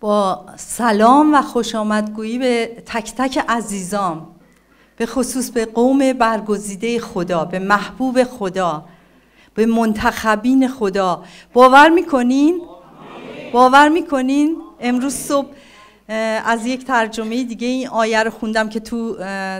با سلام و خوش آمدگویی به تک تک عزیزام به خصوص به قوم برگزیده خدا به محبوب خدا به منتخبین خدا باور میکنین؟ باور میکنین؟ امروز صبح از یک ترجمه دیگه این آیه رو خوندم که تو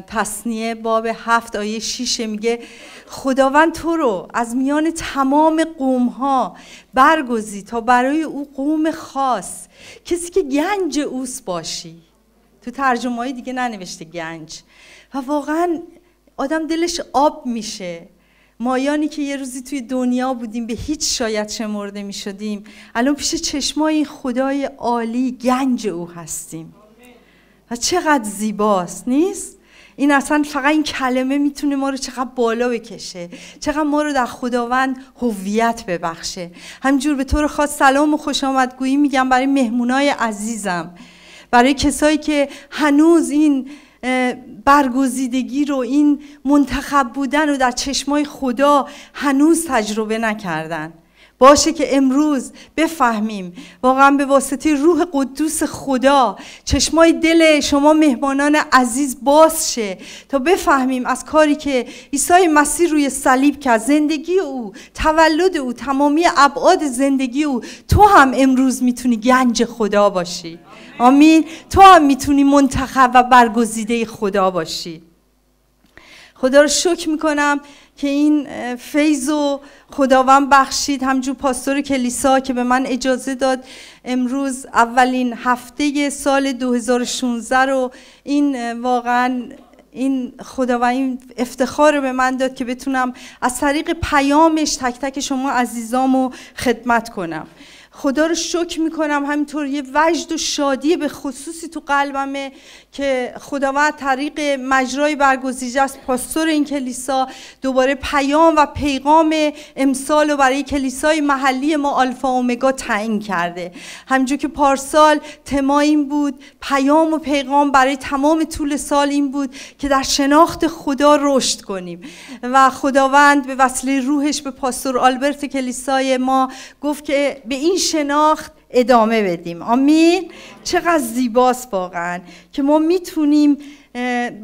تصنیه باب هفت آیه شیشه میگه خداوند تو رو از میان تمام قوم ها برگزی تا برای او قوم خاص کسی که گنج اوس باشی تو ترجمه دیگه ننوشته گنج و واقعا آدم دلش آب میشه مایانی که یه روزی توی دنیا بودیم به هیچ شاید شمرده می شدیم الان پیش چشمای خدای عالی گنج او هستیم و چقدر زیباست نیست؟ این اصلا فقط این کلمه میتونه ما رو چقدر بالا بکشه چقدر ما رو در خداوند هویت ببخشه همجور به طور خاص سلام و خوش آمدگویی میگم برای مهمونای عزیزم برای کسایی که هنوز این برگزیدگی رو این منتخب بودن رو در چشمای خدا هنوز تجربه نکردن باشه که امروز بفهمیم واقعا به واسطه روح قدوس خدا چشمای دل شما مهمانان عزیز باز شه تا بفهمیم از کاری که عیسی مسیح روی صلیب کرد زندگی او تولد او تمامی ابعاد زندگی او تو هم امروز میتونی گنج خدا باشی آمین تو هم میتونی منتخب و برگزیده خدا باشی خدا رو شکر میکنم که این فیض و خداوند بخشید همجور پاستور کلیسا که به من اجازه داد امروز اولین هفته سال 2016 رو این واقعا این خداوند این افتخار رو به من داد که بتونم از طریق پیامش تک تک شما عزیزامو خدمت کنم خدا رو شکر میکنم همینطور یه وجد و شادی به خصوصی تو قلبمه که خداوند طریق مجرای برگزیده است پاستور این کلیسا دوباره پیام و پیغام امسال و برای کلیسای محلی ما آلفا اومگا تعیین کرده همینجور که پارسال تما این بود پیام و پیغام برای تمام طول سال این بود که در شناخت خدا رشد کنیم و خداوند به وسیله روحش به پاستور آلبرت کلیسای ما گفت که به این شناخت ادامه بدیم آمین چقدر زیباست واقعا که ما میتونیم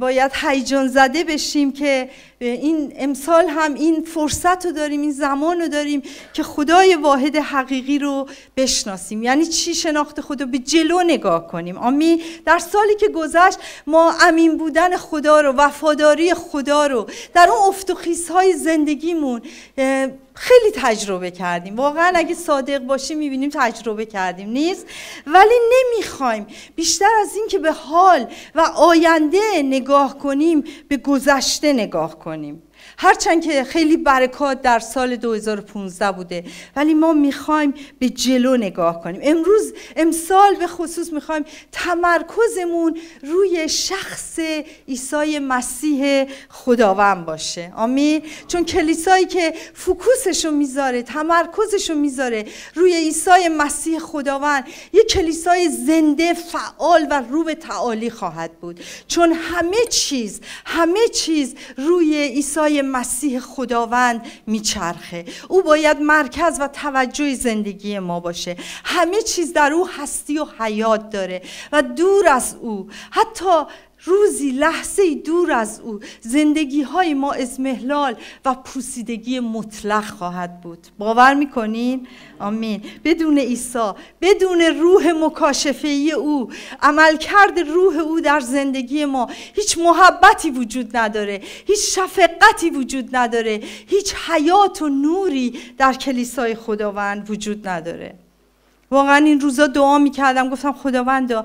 باید هیجان زده بشیم که این امسال هم این فرصت رو داریم این زمان رو داریم که خدای واحد حقیقی رو بشناسیم یعنی چی شناخت خدا به جلو نگاه کنیم آمی در سالی که گذشت ما امین بودن خدا رو وفاداری خدا رو در اون های زندگیمون خیلی تجربه کردیم واقعا اگه صادق باشیم میبینیم تجربه کردیم نیست ولی نمیخوایم بیشتر از این که به حال و آینده نگاه کنیم به گذشته نگاه کنیم هرچند که خیلی برکات در سال 2015 بوده ولی ما میخوایم به جلو نگاه کنیم امروز امسال به خصوص میخوایم تمرکزمون روی شخص عیسی مسیح خداوند باشه آمین چون کلیسایی که فکوسشو میذاره تمرکزشو میذاره روی عیسی مسیح خداوند یه کلیسای زنده فعال و رو به تعالی خواهد بود چون همه چیز همه چیز روی عیسی مسیح خداوند میچرخه او باید مرکز و توجه زندگی ما باشه همه چیز در او هستی و حیات داره و دور از او حتی روزی لحظه دور از او زندگی های ما ازمهلال و پوسیدگی مطلق خواهد بود باور میکنین؟ آمین بدون عیسی بدون روح مکاشفه او عملکرد روح او در زندگی ما هیچ محبتی وجود نداره هیچ شفقتی وجود نداره هیچ حیات و نوری در کلیسای خداوند وجود نداره واقعا این روزا دعا میکردم گفتم خداوندا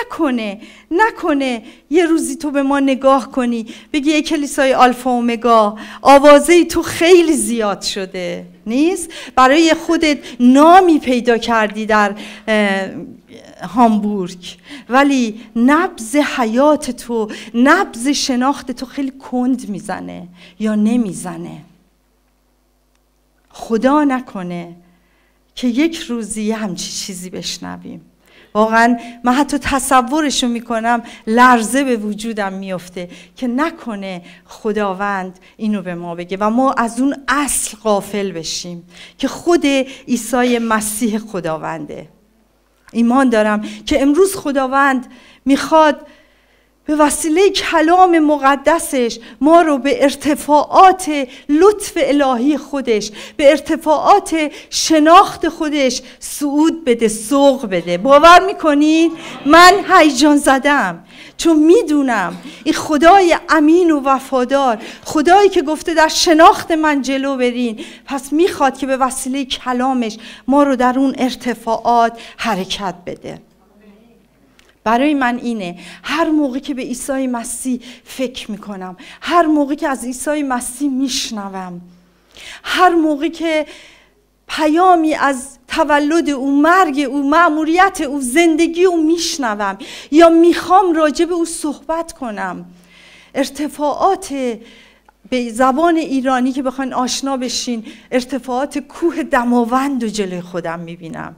نکنه نکنه یه روزی تو به ما نگاه کنی بگی یه کلیسای آلفا اومگا آوازه تو خیلی زیاد شده نیست برای خودت نامی پیدا کردی در هامبورگ ولی نبز حیات تو نبز شناخت تو خیلی کند میزنه یا نمیزنه خدا نکنه که یک روزی همچی چیزی بشنویم واقعا من حتی تصورشو میکنم لرزه به وجودم میفته که نکنه خداوند اینو به ما بگه و ما از اون اصل قافل بشیم که خود عیسی مسیح خداونده ایمان دارم که امروز خداوند میخواد به وسیله کلام مقدسش ما رو به ارتفاعات لطف الهی خودش به ارتفاعات شناخت خودش صعود بده سوق بده باور میکنین من هیجان زدم چون میدونم این خدای امین و وفادار خدایی که گفته در شناخت من جلو برین پس میخواد که به وسیله کلامش ما رو در اون ارتفاعات حرکت بده برای من اینه هر موقع که به عیسی مسیح فکر میکنم هر موقع که از عیسی مسیح میشنوم هر موقع که پیامی از تولد او مرگ او معموریت او زندگی او میشنوم یا میخوام راجع به او صحبت کنم ارتفاعات به زبان ایرانی که بخواین آشنا بشین ارتفاعات کوه دماوند و جلوی خودم میبینم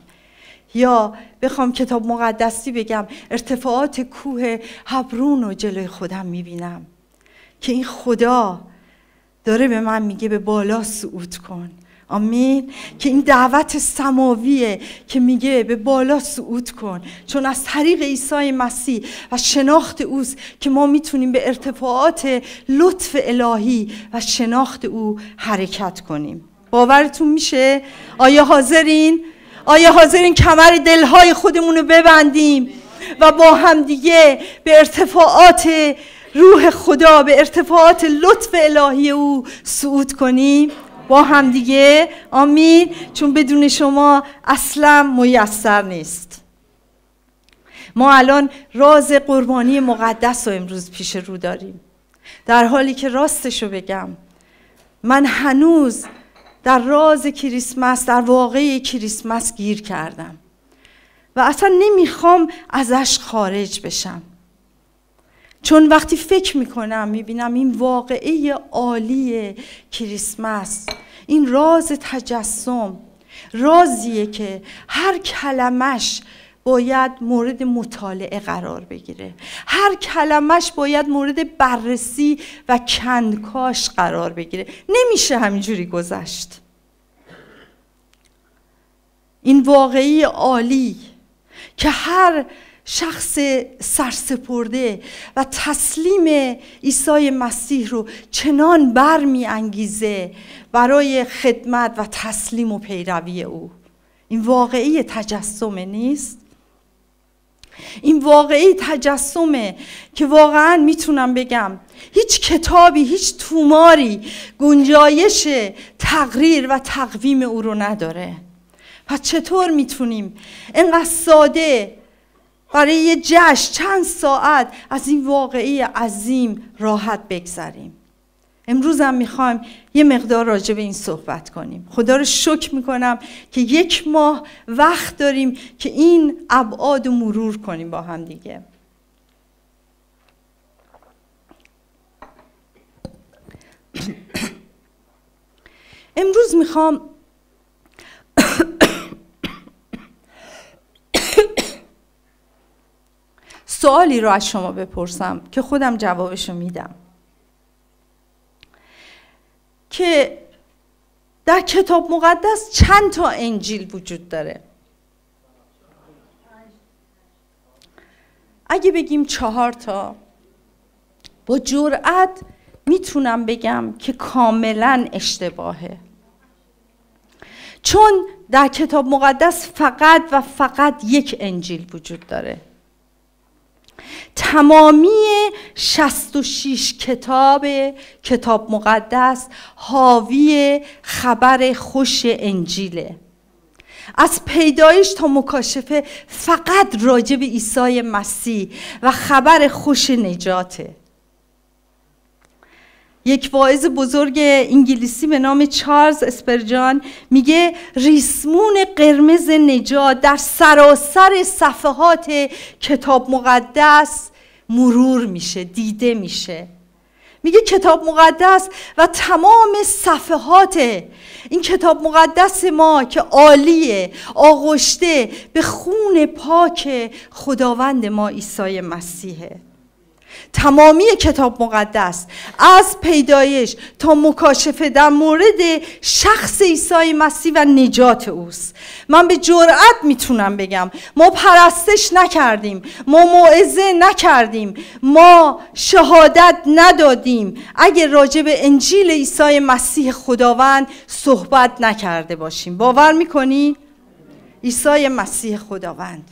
یا بخوام کتاب مقدسی بگم ارتفاعات کوه حبرون رو جلوی خودم میبینم که این خدا داره به من میگه به بالا صعود کن آمین که این دعوت سماویه که میگه به بالا صعود کن چون از طریق عیسی مسیح و شناخت اوست که ما میتونیم به ارتفاعات لطف الهی و شناخت او حرکت کنیم باورتون میشه آیا حاضرین آیا حاضرین کمر دلهای خودمون رو ببندیم و با همدیگه به ارتفاعات روح خدا به ارتفاعات لطف الهی او صعود کنیم با همدیگه آمین چون بدون شما اصلا میسر نیست ما الان راز قربانی مقدس رو امروز پیش رو داریم در حالی که راستش رو بگم من هنوز در راز کریسمس در واقعی کریسمس گیر کردم و اصلا نمیخوام ازش خارج بشم چون وقتی فکر میکنم میبینم این واقعه عالی کریسمس این راز تجسم رازیه که هر کلمش باید مورد مطالعه قرار بگیره هر کلمش باید مورد بررسی و کندکاش قرار بگیره نمیشه همینجوری گذشت این واقعی عالی که هر شخص سرسپرده و تسلیم عیسی مسیح رو چنان برمی انگیزه برای خدمت و تسلیم و پیروی او این واقعی تجسمه نیست این واقعی تجسمه که واقعا میتونم بگم هیچ کتابی هیچ توماری گنجایش تقریر و تقویم او رو نداره پس چطور میتونیم انقدر ساده برای یه جشن چند ساعت از این واقعی عظیم راحت بگذریم امروز هم میخوایم یه مقدار راجع به این صحبت کنیم خدا رو شکر میکنم که یک ماه وقت داریم که این ابعاد و مرور کنیم با هم دیگه امروز میخوام سوالی رو از شما بپرسم که خودم جوابشو میدم که در کتاب مقدس چند تا انجیل وجود داره اگه بگیم چهار تا با جرأت میتونم بگم که کاملا اشتباهه چون در کتاب مقدس فقط و فقط یک انجیل وجود داره تمامی 66 کتاب کتاب مقدس حاوی خبر خوش انجیله از پیدایش تا مکاشفه فقط راجب به عیسی مسیح و خبر خوش نجاته یک واعظ بزرگ انگلیسی به نام چارلز اسپرجان میگه ریسمون قرمز نجات در سراسر صفحات کتاب مقدس مرور میشه دیده میشه میگه کتاب مقدس و تمام صفحات این کتاب مقدس ما که عالیه آغشته به خون پاک خداوند ما عیسی مسیحه تمامی کتاب مقدس از پیدایش تا مکاشفه در مورد شخص عیسی مسیح و نجات اوست من به جرأت میتونم بگم ما پرستش نکردیم ما موعظه نکردیم ما شهادت ندادیم اگر راجع به انجیل عیسی مسیح خداوند صحبت نکرده باشیم باور میکنی؟ عیسی مسیح خداوند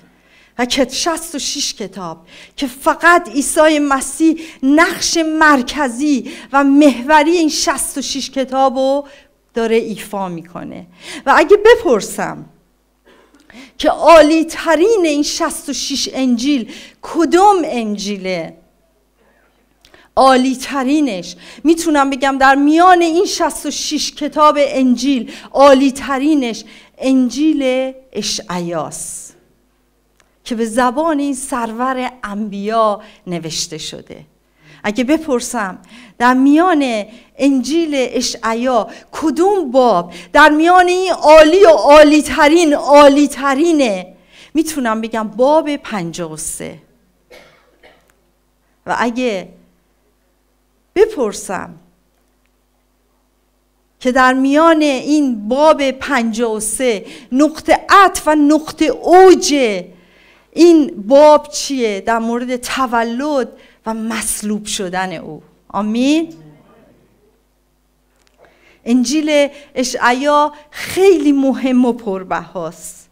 و 66 کتاب که فقط عیسی مسیح نقش مرکزی و محوری این 66 کتاب رو داره ایفا میکنه و اگه بپرسم که عالی ترین این 66 انجیل کدوم انجیله عالی ترینش میتونم بگم در میان این 66 کتاب انجیل عالی ترینش انجیل اشعیاس که به زبان این سرور انبیا نوشته شده اگه بپرسم در میان انجیل اشعیا کدوم باب در میان این عالی و عالی ترین عالی ترینه میتونم بگم باب 53 و اگه بپرسم که در میان این باب 53 نقطه عطف و نقطه اوجه این باب چیه در مورد تولد و مصلوب شدن او آمین انجیل اشعیا خیلی مهم و پربهاست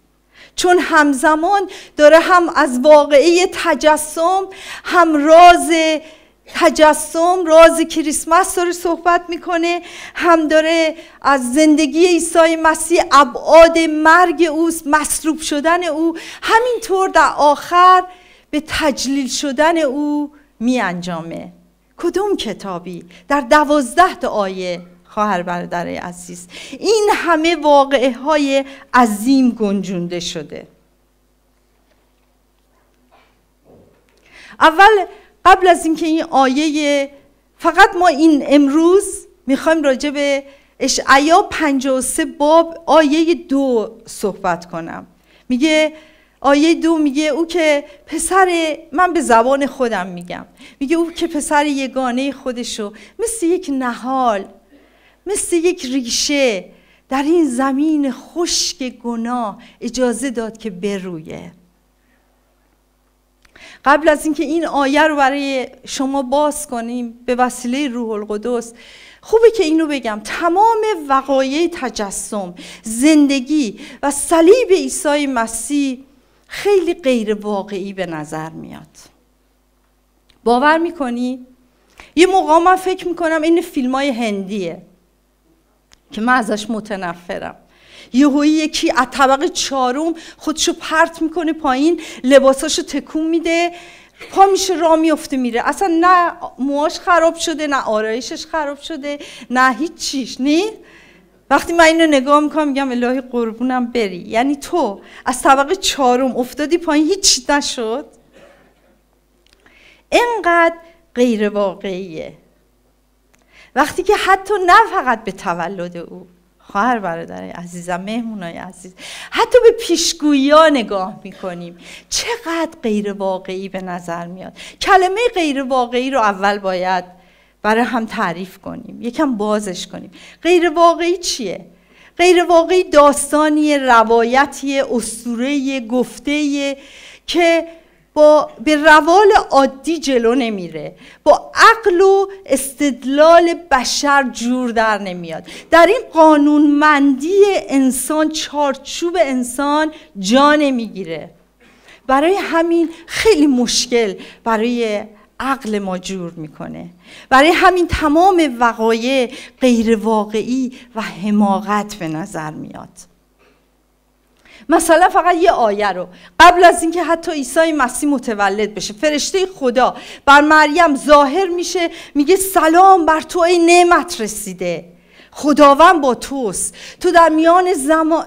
چون همزمان داره هم از واقعی تجسم هم راز تجسم راز کریسمس داره صحبت میکنه هم داره از زندگی عیسی مسیح ابعاد مرگ او مصلوب شدن او همینطور در آخر به تجلیل شدن او میانجامه کدوم کتابی در دوازده تا آیه خواهر برادر عزیز این همه واقعه های عظیم گنجونده شده اول قبل از اینکه این آیه فقط ما این امروز میخوایم راجع به اشعیا 53 باب آیه دو صحبت کنم میگه آیه دو میگه او که پسر من به زبان خودم میگم میگه او که پسر یگانه خودشو مثل یک نهال مثل یک ریشه در این زمین خشک گناه اجازه داد که برویه قبل از اینکه این آیه رو برای شما باز کنیم به وسیله روح القدس خوبه که اینو بگم تمام وقایع تجسم زندگی و صلیب عیسی مسیح خیلی غیر واقعی به نظر میاد باور میکنی؟ یه موقع من فکر میکنم این فیلم های هندیه که من ازش متنفرم یهو یکی از طبقه چهارم خودشو پرت میکنه پایین لباساشو تکون میده پا میشه را میفته میره اصلا نه موهاش خراب شده نه آرایشش خراب شده نه هیچ چیش نی وقتی من اینو نگاه میکنم میگم الهی قربونم بری یعنی تو از طبقه چهارم افتادی پایین هیچ نشد اینقدر غیر واقعیه وقتی که حتی نه فقط به تولد او خواهر برادر عزیزم مهمونای عزیز حتی به پیشگویی ها نگاه میکنیم چقدر غیر واقعی به نظر میاد کلمه غیر واقعی رو اول باید برای هم تعریف کنیم یکم بازش کنیم غیر واقعی چیه غیر واقعی داستانی روایتی اسطوره گفته که با به روال عادی جلو نمیره با عقل و استدلال بشر جور در نمیاد در این قانونمندی انسان چارچوب انسان جا نمیگیره برای همین خیلی مشکل برای عقل ما جور میکنه برای همین تمام وقایع غیر واقعی و حماقت به نظر میاد مثلا فقط یه آیه رو قبل از اینکه حتی عیسی مسیح متولد بشه فرشته خدا بر مریم ظاهر میشه میگه سلام بر تو ای نعمت رسیده خداوند با توست تو در میان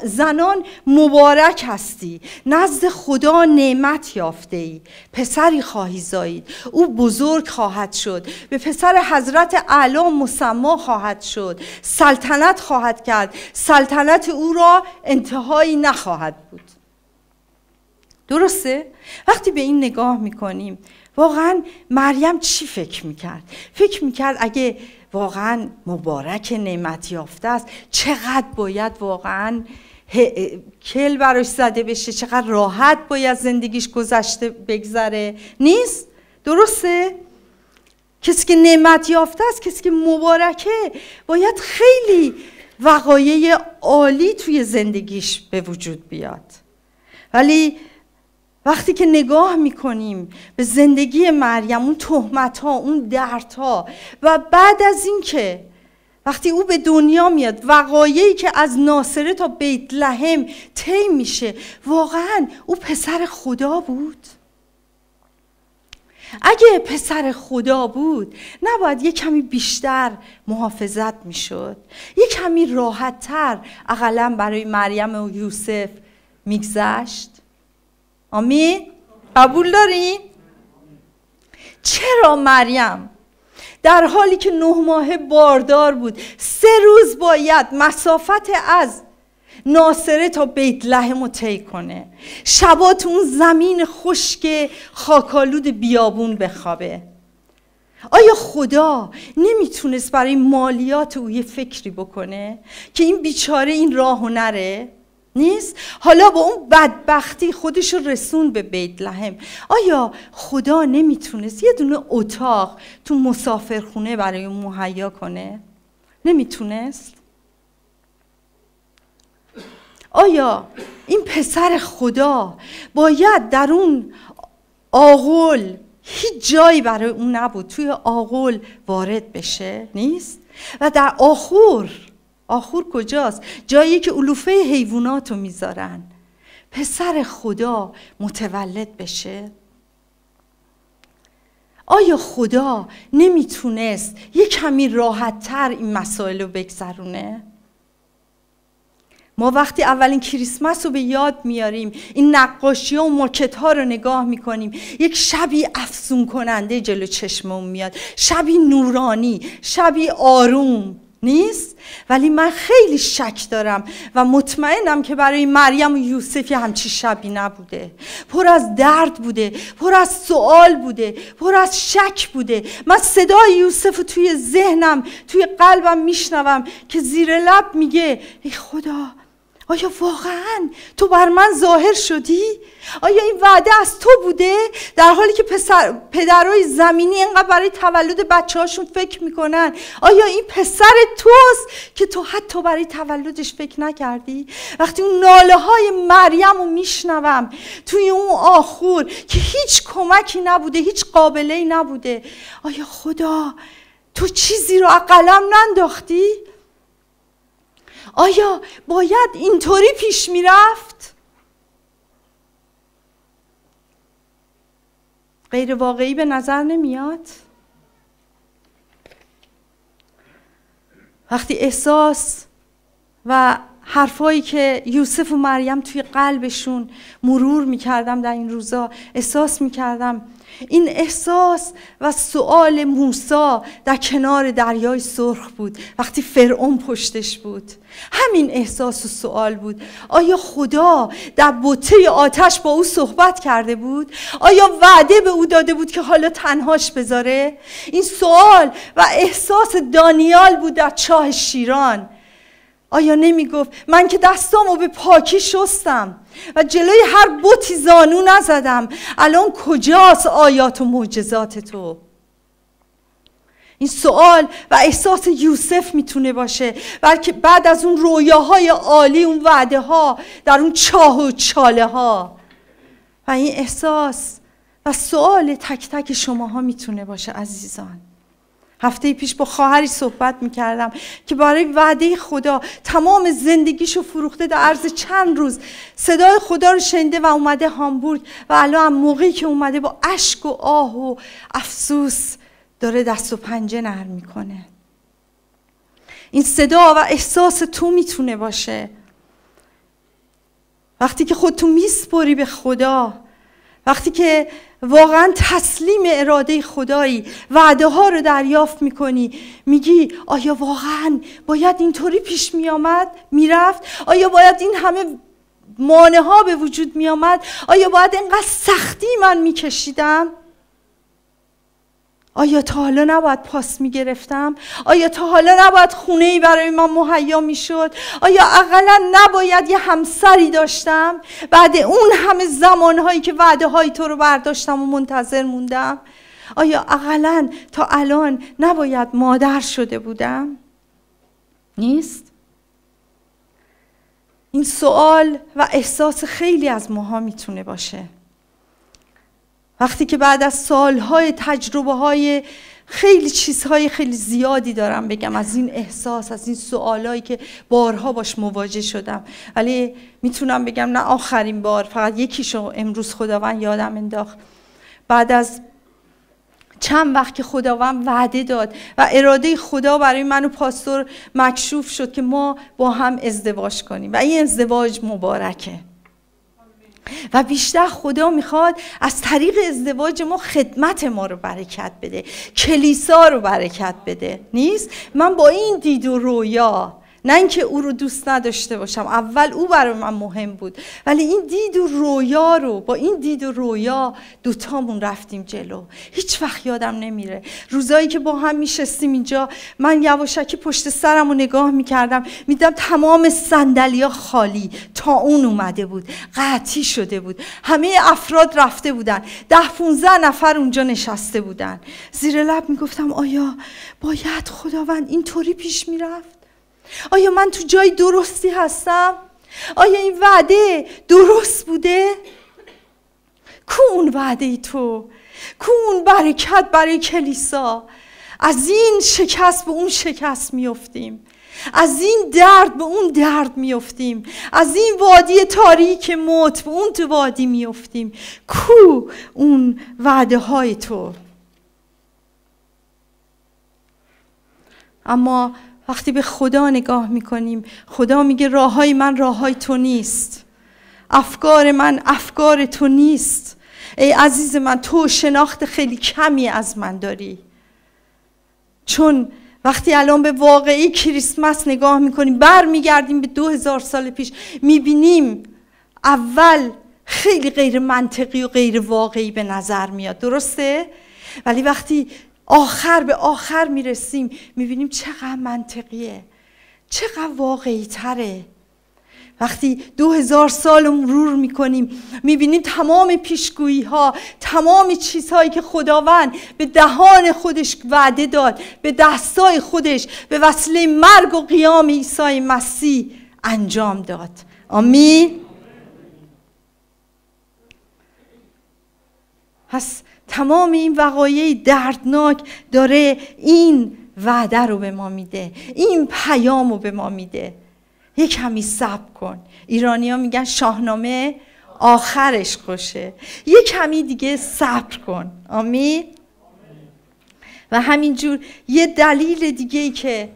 زنان مبارک هستی نزد خدا نعمت یافته ای پسری خواهی زایید او بزرگ خواهد شد به پسر حضرت اعلی مسما خواهد شد سلطنت خواهد کرد سلطنت او را انتهایی نخواهد بود درسته؟ وقتی به این نگاه میکنیم واقعا مریم چی فکر میکرد؟ فکر میکرد اگه واقعا مبارک نعمت یافته است چقدر باید واقعا کل براش زده بشه چقدر راحت باید زندگیش گذشته بگذره نیست درسته کسی که نعمت یافته است کسی که مبارکه باید خیلی وقایع عالی توی زندگیش به وجود بیاد ولی وقتی که نگاه میکنیم به زندگی مریم اون تهمت ها اون درد ها و بعد از اینکه وقتی او به دنیا میاد وقایعی که از ناصره تا بیت لحم طی میشه واقعا او پسر خدا بود اگه پسر خدا بود نباید یه کمی بیشتر محافظت میشد یه کمی راحتتر اقلا برای مریم و یوسف میگذشت آمین قبول دارین چرا مریم در حالی که نه ماه باردار بود سه روز باید مسافت از ناصره تا بیت لحم رو طی کنه شبا تو اون زمین خشک خاکالود بیابون بخوابه آیا خدا نمیتونست برای مالیات او یه فکری بکنه که این بیچاره این راه و نره نیست حالا با اون بدبختی خودش رو رسون به بیت لحم آیا خدا نمیتونست یه دونه اتاق تو مسافرخونه برای مهیا کنه نمیتونست آیا این پسر خدا باید در اون آغول هیچ جایی برای اون نبود توی آغل وارد بشه نیست و در آخور آخور کجاست جایی که علوفه حیوانات رو میذارن پسر خدا متولد بشه آیا خدا نمیتونست یه کمی تر این مسائل رو بگذرونه؟ ما وقتی اولین کریسمس رو به یاد میاریم این نقاشی و ماکت ها رو نگاه میکنیم یک شبی افزون کننده جلو چشممون میاد شبی نورانی شبی آروم نیست ولی من خیلی شک دارم و مطمئنم که برای مریم و یوسفی همچی شبی نبوده پر از درد بوده پر از سوال بوده پر از شک بوده من صدای یوسف توی ذهنم توی قلبم میشنوم که زیر لب میگه ای خدا آیا واقعا تو بر من ظاهر شدی؟ آیا این وعده از تو بوده؟ در حالی که پسر، پدرای زمینی اینقدر برای تولد بچه هاشون فکر میکنن آیا این پسر توست که تو حتی برای تولدش فکر نکردی؟ وقتی اون ناله های مریم رو میشنوم توی اون آخور که هیچ کمکی نبوده هیچ قابله نبوده آیا خدا تو چیزی رو اقلم ننداختی؟ آیا باید اینطوری پیش میرفت؟ غیر واقعی به نظر نمیاد؟ وقتی احساس و حرفایی که یوسف و مریم توی قلبشون مرور میکردم در این روزا احساس میکردم این احساس و سؤال موسا در کنار دریای سرخ بود وقتی فرعون پشتش بود همین احساس و سؤال بود آیا خدا در بوته آتش با او صحبت کرده بود آیا وعده به او داده بود که حالا تنهاش بذاره این سؤال و احساس دانیال بود در چاه شیران آیا نمی گفت من که دستامو به پاکی شستم و جلوی هر بوتی زانو نزدم الان کجاست آیات و معجزات تو این سوال و احساس یوسف میتونه باشه بلکه بعد از اون رویاهای عالی اون وعده ها در اون چاه و چاله ها و این احساس و سوال تک تک شماها میتونه باشه عزیزان هفته پیش با خواهری صحبت میکردم که برای وعده خدا تمام زندگیشو فروخته در عرض چند روز صدای خدا رو شنده و اومده هامبورگ و الان موقعی که اومده با اشک و آه و افسوس داره دست و پنجه نرم میکنه این صدا و احساس تو میتونه باشه وقتی که خودتو میسپری به خدا وقتی که واقعا تسلیم اراده خدایی وعده ها رو دریافت میکنی میگی آیا واقعا باید اینطوری پیش میامد میرفت آیا باید این همه مانه ها به وجود میامد آیا باید اینقدر سختی من میکشیدم آیا تا حالا نباید پاس می گرفتم؟ آیا تا حالا نباید خونه ای برای من مهیا می شد؟ آیا اقلا نباید یه همسری داشتم؟ بعد اون همه زمانهایی که وعده تو رو برداشتم و منتظر موندم؟ آیا اقلا تا الان نباید مادر شده بودم؟ نیست؟ این سوال و احساس خیلی از ماها میتونه باشه وقتی که بعد از سالهای تجربه های خیلی چیزهای خیلی زیادی دارم بگم از این احساس از این سوالایی که بارها باش مواجه شدم ولی میتونم بگم نه آخرین بار فقط یکیشو امروز خداوند یادم انداخت بعد از چند وقت که خداوند وعده داد و اراده خدا برای من و پاستور مکشوف شد که ما با هم ازدواج کنیم و این ازدواج مبارکه و بیشتر خدا میخواد از طریق ازدواج ما خدمت ما رو برکت بده کلیسا رو برکت بده نیست من با این دید و رویا نه اینکه او رو دوست نداشته باشم اول او برای من مهم بود ولی این دید و رویا رو با این دید و رویا دوتامون رفتیم جلو هیچ وقت یادم نمیره روزایی که با هم میشستیم اینجا من یواشکی پشت سرم رو نگاه میکردم میدم تمام سندلیا خالی تا اون اومده بود قطعی شده بود همه افراد رفته بودن ده 15 نفر اونجا نشسته بودن زیر لب میگفتم آیا باید خداوند اینطوری پیش میرفت آیا من تو جای درستی هستم؟ آیا این وعده درست بوده؟ کون وعده ای تو؟ کون برکت برای کلیسا؟ از این شکست به اون شکست میفتیم از این درد به اون درد میفتیم از این وادی تاریک موت به اون تو وادی میفتیم کو اون وعده های تو اما وقتی به خدا نگاه میکنیم خدا میگه راه های من راه تو نیست افکار من افکار تو نیست ای عزیز من تو شناخت خیلی کمی از من داری چون وقتی الان به واقعی کریسمس نگاه میکنیم بر به دو هزار سال پیش میبینیم اول خیلی غیر منطقی و غیر واقعی به نظر میاد درسته؟ ولی وقتی آخر به آخر میرسیم میبینیم چقدر منطقیه چقدر واقعی تره وقتی دو هزار سال مرور میکنیم میبینیم تمام پیشگویی ها تمام چیزهایی که خداوند به دهان خودش وعده داد به دستای خودش به وسیله مرگ و قیام عیسی مسیح انجام داد آمین پس تمام این وقایع دردناک داره این وعده رو به ما میده این پیام رو به ما میده یک کمی صبر کن ایرانیا میگن شاهنامه آخرش خوشه یک کمی دیگه صبر کن آمین و همینجور یه دلیل دیگه ای که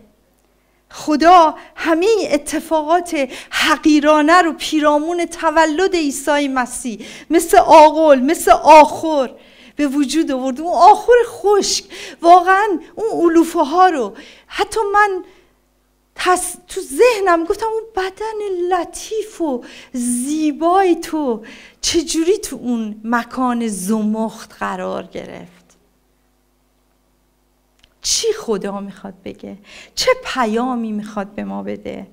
خدا همه اتفاقات حقیرانه رو پیرامون تولد عیسی مسیح مثل آقل مثل آخر به وجود آورد اون آخر خشک واقعا اون علوفه ها رو حتی من تو ذهنم گفتم اون بدن لطیف و زیبای تو چجوری تو اون مکان زمخت قرار گرفت چی خدا میخواد بگه چه پیامی میخواد به ما بده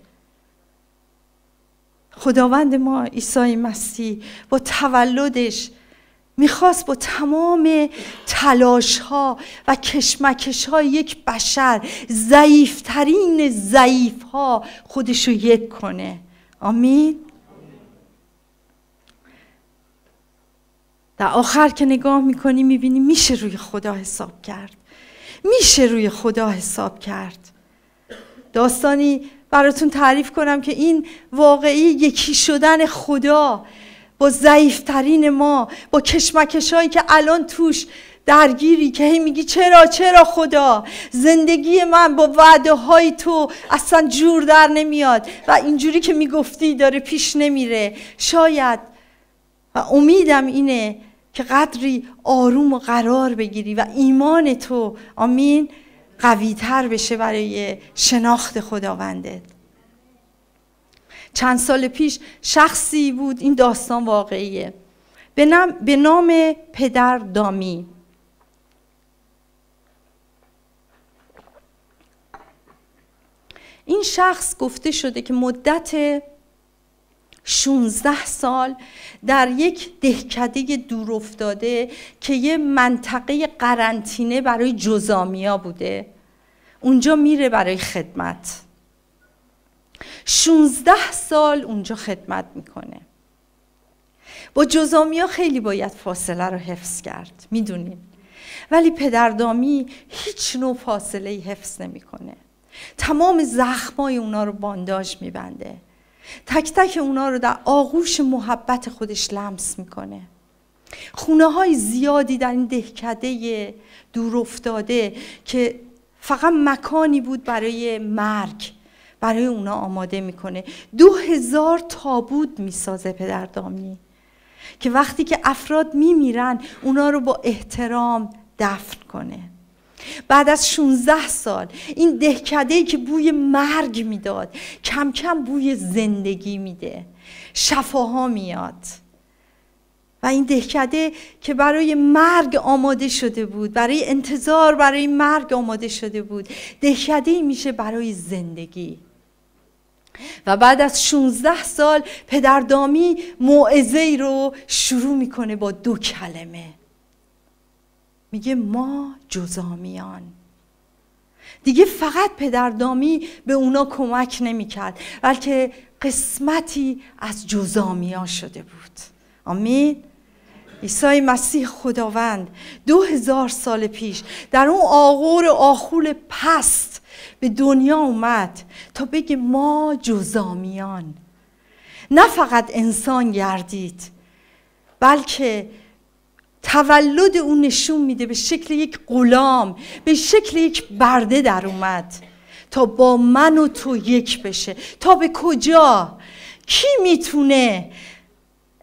خداوند ما عیسی مسیح با تولدش میخواست با تمام تلاش ها و کشمکش یک بشر ضعیفترین ضعیف ها خودش رو یک کنه آمین در آخر که نگاه میکنی میبینی میشه روی خدا حساب کرد میشه روی خدا حساب کرد داستانی براتون تعریف کنم که این واقعی یکی شدن خدا با ضعیفترین ما با هایی که الان توش درگیری که هی میگی چرا چرا خدا زندگی من با وعده های تو اصلا جور در نمیاد و اینجوری که میگفتی داره پیش نمیره شاید و امیدم اینه که قدری آروم و قرار بگیری و ایمان تو آمین قویتر بشه برای شناخت خداوندت چند سال پیش شخصی بود این داستان واقعیه به نام, به نام پدر دامی این شخص گفته شده که مدت 16 سال در یک دهکده دور افتاده که یه منطقه قرنطینه برای جزامیا بوده اونجا میره برای خدمت 16 سال اونجا خدمت میکنه با جزامیا خیلی باید فاصله رو حفظ کرد میدونین؟ ولی پدردامی هیچ نوع فاصله ای حفظ نمیکنه تمام زخمای اونا رو بانداج میبنده تک تک اونا رو در آغوش محبت خودش لمس میکنه خونه های زیادی در این دهکده دور افتاده که فقط مکانی بود برای مرگ برای اونا آماده میکنه دو هزار تابود میسازه پدر دامنی که وقتی که افراد میمیرن اونا رو با احترام دفن کنه بعد از 16 سال این ای که بوی مرگ میداد کم کم بوی زندگی میده شفاها میاد و این دهکده که برای مرگ آماده شده بود برای انتظار برای مرگ آماده شده بود دهکده میشه برای زندگی و بعد از 16 سال پدردامی موعظه ای رو شروع میکنه با دو کلمه میگه ما جزامیان دیگه فقط پدردامی به اونا کمک نمیکرد بلکه قسمتی از جزامیان شده بود آمین عیسی مسیح خداوند دو هزار سال پیش در اون آغور آخول پست به دنیا اومد تا بگه ما جزامیان نه فقط انسان گردید بلکه تولد او نشون میده به شکل یک غلام به شکل یک برده در اومد تا با من و تو یک بشه تا به کجا کی میتونه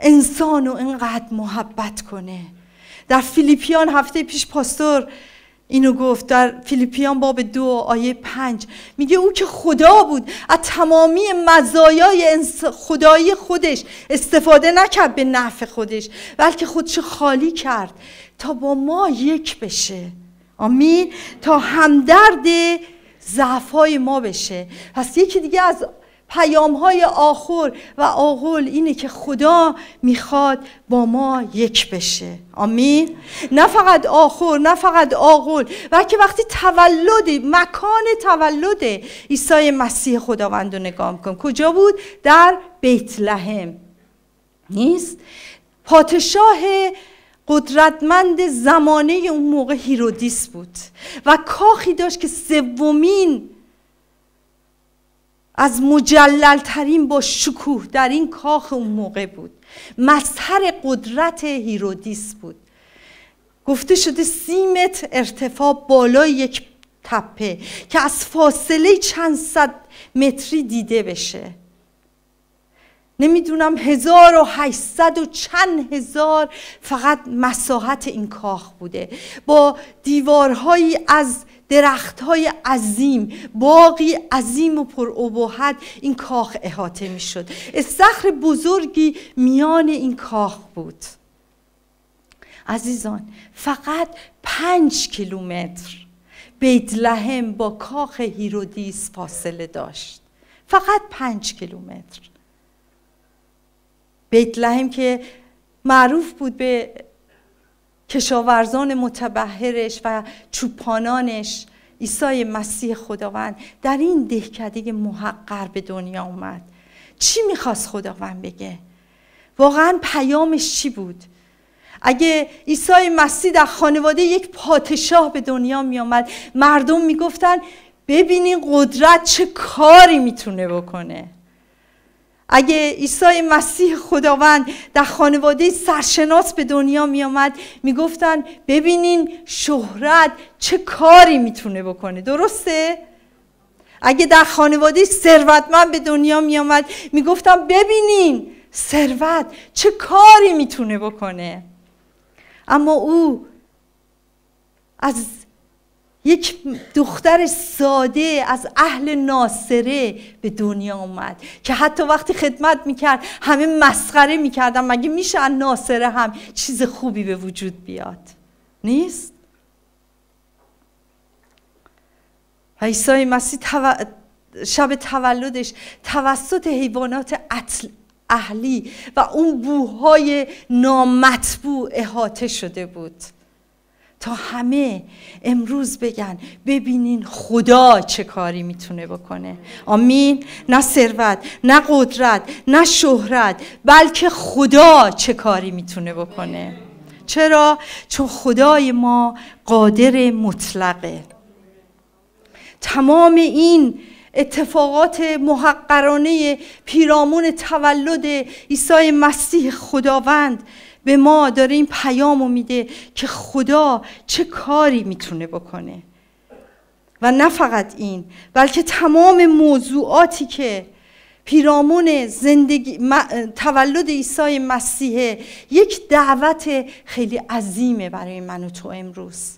انسانو رو انقدر محبت کنه در فیلیپیان هفته پیش پاستور اینو گفت در فیلیپیان باب دو آیه پنج میگه او که خدا بود از تمامی مزایای خدایی خودش استفاده نکرد به نفع خودش بلکه خودش خالی کرد تا با ما یک بشه آمین تا همدرد ضعفهای ما بشه پس یکی دیگه از پیام های آخر و آغل اینه که خدا میخواد با ما یک بشه آمین نه فقط آخر نه فقط آغل بلکه وقتی تولد مکان تولد عیسی مسیح خداوند رو نگاه میکنم کجا بود در بیت لحم نیست پادشاه قدرتمند زمانه اون موقع هیرودیس بود و کاخی داشت که سومین از مجللترین با شکوه در این کاخ اون موقع بود مظهر قدرت هیرودیس بود گفته شده متر ارتفاع بالای یک تپه که از فاصله چند صد متری دیده بشه نمیدونم هزار و و چند هزار فقط مساحت این کاخ بوده با دیوارهایی از درخت های عظیم باقی عظیم و پر این کاخ احاطه می شد استخر بزرگی میان این کاخ بود عزیزان فقط پنج کیلومتر بیت لحم با کاخ هیرودیس فاصله داشت فقط پنج کیلومتر بیت لحم که معروف بود به کشاورزان متبهرش و چوپانانش عیسی مسیح خداوند در این دهکده محقر به دنیا اومد چی میخواست خداوند بگه واقعا پیامش چی بود اگه عیسی مسیح در خانواده یک پادشاه به دنیا می مردم میگفتن ببینین قدرت چه کاری میتونه بکنه اگه عیسی مسیح خداوند در خانواده سرشناس به دنیا می آمد می گفتن ببینین شهرت چه کاری میتونه بکنه درسته؟ اگه در خانواده ثروتمند به دنیا می آمد می گفتن ببینین ثروت چه کاری میتونه بکنه اما او از یک دختر ساده از اهل ناصره به دنیا اومد که حتی وقتی خدمت میکرد همه مسخره میکردن مگه میشه از ناصره هم چیز خوبی به وجود بیاد نیست عیسی مسیح شب تولدش توسط حیوانات اطل... اهلی و اون بوهای نامطبوع احاطه شده بود تا همه امروز بگن ببینین خدا چه کاری میتونه بکنه آمین نه ثروت نه قدرت نه شهرت بلکه خدا چه کاری میتونه بکنه چرا چون خدای ما قادر مطلقه تمام این اتفاقات محقرانه پیرامون تولد عیسی مسیح خداوند به ما داره این پیام رو میده که خدا چه کاری میتونه بکنه و نه فقط این بلکه تمام موضوعاتی که پیرامون زندگی تولد عیسی مسیح یک دعوت خیلی عظیمه برای من و تو امروز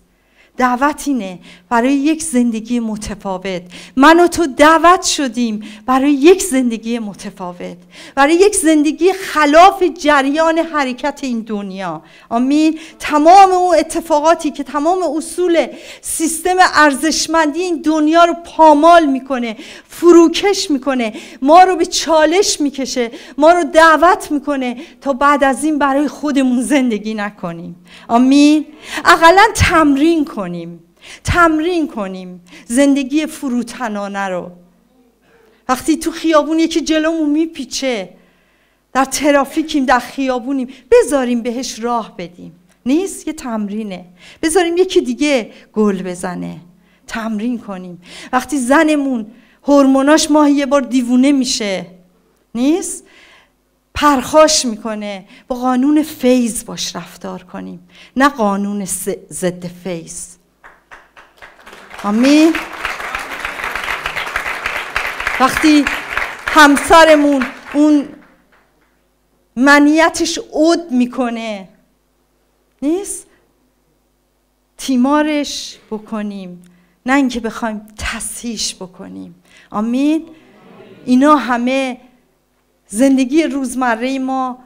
دعوت اینه برای یک زندگی متفاوت من و تو دعوت شدیم برای یک زندگی متفاوت برای یک زندگی خلاف جریان حرکت این دنیا آمین تمام اون اتفاقاتی که تمام اصول سیستم ارزشمندی این دنیا رو پامال میکنه فروکش میکنه ما رو به چالش میکشه ما رو دعوت میکنه تا بعد از این برای خودمون زندگی نکنیم آمین اقلا تمرین کن کنیم تمرین کنیم زندگی فروتنانه رو وقتی تو خیابون یکی جلومون میپیچه در ترافیکیم در خیابونیم بذاریم بهش راه بدیم نیست یه تمرینه بذاریم یکی دیگه گل بزنه تمرین کنیم وقتی زنمون هورموناش ماهی یه بار دیوونه میشه نیست پرخاش میکنه با قانون فیض باش رفتار کنیم نه قانون ضد فیض آمین وقتی همسرمون اون منیتش عد میکنه نیست تیمارش بکنیم نه اینکه بخوایم تصحیش بکنیم آمین اینا همه زندگی روزمره ما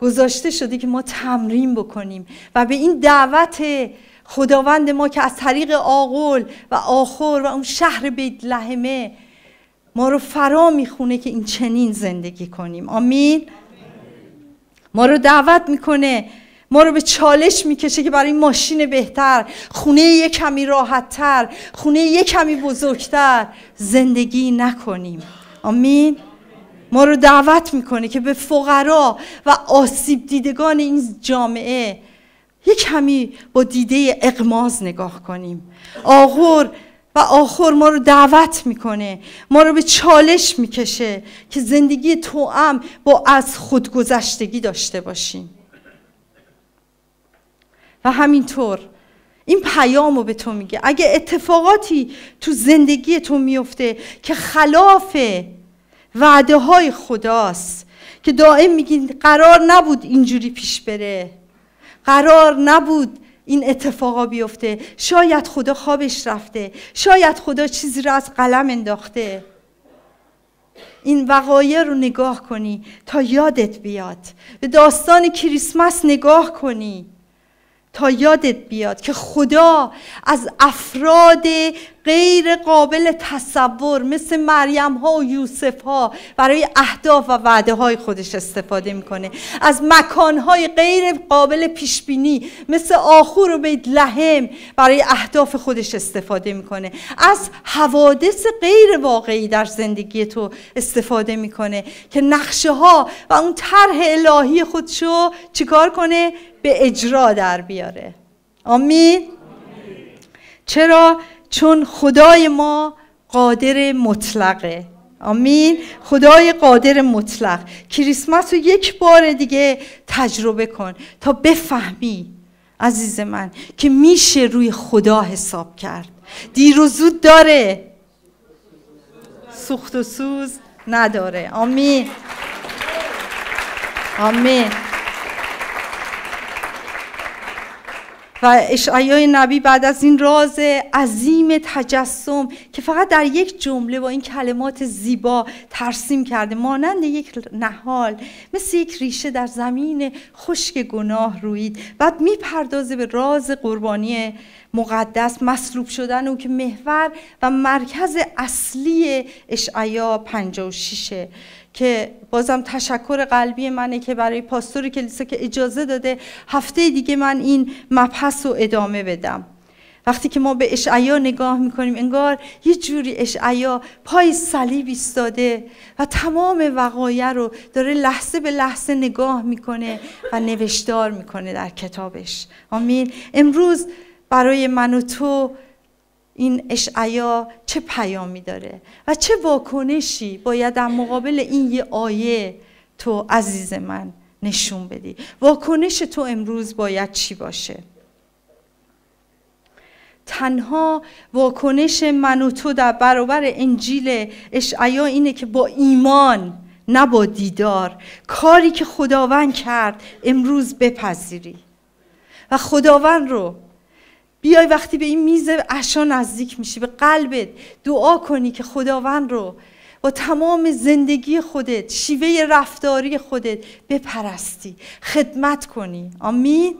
گذاشته شده که ما تمرین بکنیم و به این دعوت خداوند ما که از طریق آقل و آخور و اون شهر بیت لحمه ما رو فرا میخونه که این چنین زندگی کنیم آمین ما رو دعوت میکنه ما رو به چالش میکشه که برای ماشین بهتر خونه یه کمی راحتتر خونه یه کمی بزرگتر زندگی نکنیم آمین ما رو دعوت میکنه که به فقرا و آسیب دیدگان این جامعه یک کمی با دیده اقماز نگاه کنیم آخر و آخر ما رو دعوت میکنه ما رو به چالش میکشه که زندگی توام با از خودگذشتگی داشته باشیم و همینطور این پیام رو به تو میگه اگه اتفاقاتی تو زندگی تو میفته که خلاف وعده های خداست که دائم میگین قرار نبود اینجوری پیش بره قرار نبود این اتفاقا بیفته شاید خدا خوابش رفته شاید خدا چیزی را از قلم انداخته این وقایع رو نگاه کنی تا یادت بیاد به داستان کریسمس نگاه کنی تا یادت بیاد که خدا از افراد غیر قابل تصور مثل مریم ها و یوسف ها برای اهداف و وعده های خودش استفاده میکنه از مکان های غیر قابل پیش بینی مثل آخور و بیت لحم برای اهداف خودش استفاده میکنه از حوادث غیر واقعی در زندگی تو استفاده میکنه که نقشه ها و اون طرح الهی خودشو چیکار کنه به اجرا در بیاره آمین, آمین. چرا چون خدای ما قادر مطلقه آمین خدای قادر مطلق کریسمس رو یک بار دیگه تجربه کن تا بفهمی عزیز من که میشه روی خدا حساب کرد دیر و زود داره سوخت و سوز نداره آمین آمین و اشعیای نبی بعد از این راز عظیم تجسم که فقط در یک جمله با این کلمات زیبا ترسیم کرده مانند یک نهال مثل یک ریشه در زمین خشک گناه روید بعد میپردازه به راز قربانی مقدس مصلوب شدن او که محور و مرکز اصلی اشعیا 56 که بازم تشکر قلبی منه که برای پاستور کلیسا که اجازه داده هفته دیگه من این مبحث رو ادامه بدم وقتی که ما به اشعیا نگاه میکنیم انگار یه جوری اشعیا پای صلیب ایستاده و تمام وقایع رو داره لحظه به لحظه نگاه میکنه و نوشتار میکنه در کتابش آمین امروز برای من و تو این اشعیا چه پیامی داره و چه واکنشی باید در مقابل این یه آیه تو عزیز من نشون بدی واکنش تو امروز باید چی باشه تنها واکنش من و تو در برابر انجیل اشعیا اینه که با ایمان نه با دیدار کاری که خداوند کرد امروز بپذیری و خداوند رو بیای وقتی به این میز عشا نزدیک میشی به قلبت دعا کنی که خداوند رو با تمام زندگی خودت شیوه رفتاری خودت بپرستی خدمت کنی آمین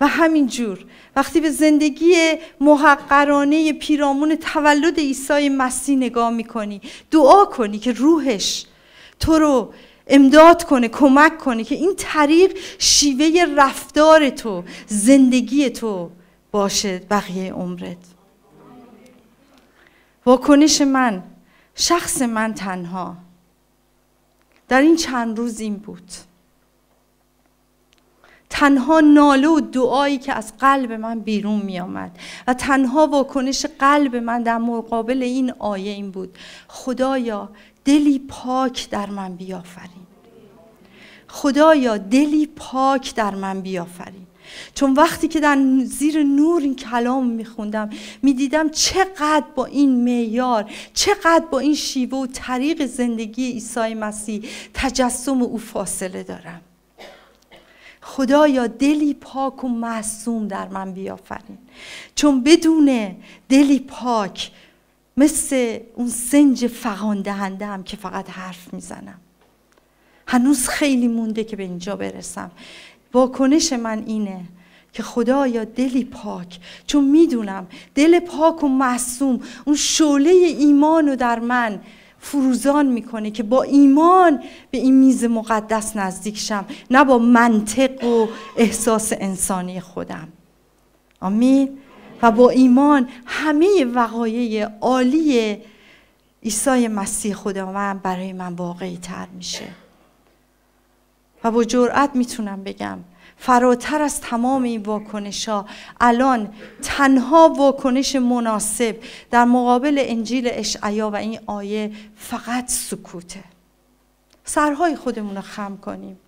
و همینجور وقتی به زندگی محقرانه پیرامون تولد عیسی مسیح نگاه میکنی دعا کنی که روحش تو رو امداد کنه کمک کنه که این طریق شیوه رفتار تو زندگی تو باشه بقیه عمرت واکنش من شخص من تنها در این چند روز این بود تنها ناله و دعایی که از قلب من بیرون می آمد و تنها واکنش قلب من در مقابل این آیه این بود خدایا دلی پاک در من بیافرین خدایا دلی پاک در من بیافرین چون وقتی که در زیر نور این کلام میخوندم میدیدم چقدر با این میار چقدر با این شیوه و طریق زندگی عیسی مسیح تجسم او فاصله دارم خدایا دلی پاک و معصوم در من بیافرین چون بدون دلی پاک مثل اون سنج فقان دهنده هم که فقط حرف میزنم هنوز خیلی مونده که به اینجا برسم واکنش من اینه که خدایا دلی پاک چون میدونم دل پاک و معصوم اون شعله ایمان رو در من فروزان میکنه که با ایمان به این میز مقدس نزدیک شم نه با منطق و احساس انسانی خودم آمین و با ایمان همه وقایع عالی عیسی مسیح خداوند برای من واقعی تر میشه و با جرأت میتونم بگم فراتر از تمام این واکنش ها الان تنها واکنش مناسب در مقابل انجیل اشعیا و این آیه فقط سکوته سرهای خودمون رو خم کنیم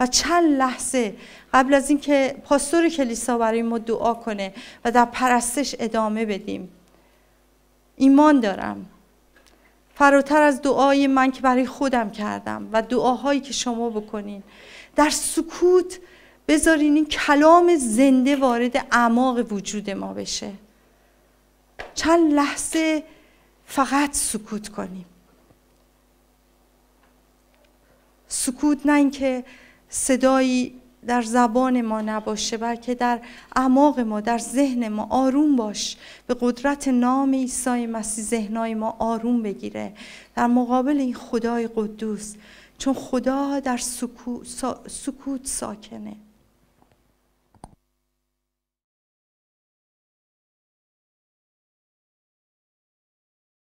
و چند لحظه قبل از اینکه پاستور کلیسا برای ما دعا کنه و در پرستش ادامه بدیم ایمان دارم فراتر از دعای من که برای خودم کردم و دعاهایی که شما بکنین در سکوت بذارین این کلام زنده وارد اعماق وجود ما بشه چند لحظه فقط سکوت کنیم سکوت نه اینکه صدایی در زبان ما نباشه بلکه در اعماق ما در ذهن ما آروم باش به قدرت نام عیسی مسیح ذهنهای ما آروم بگیره در مقابل این خدای قدوس چون خدا در سکوت, ساکنه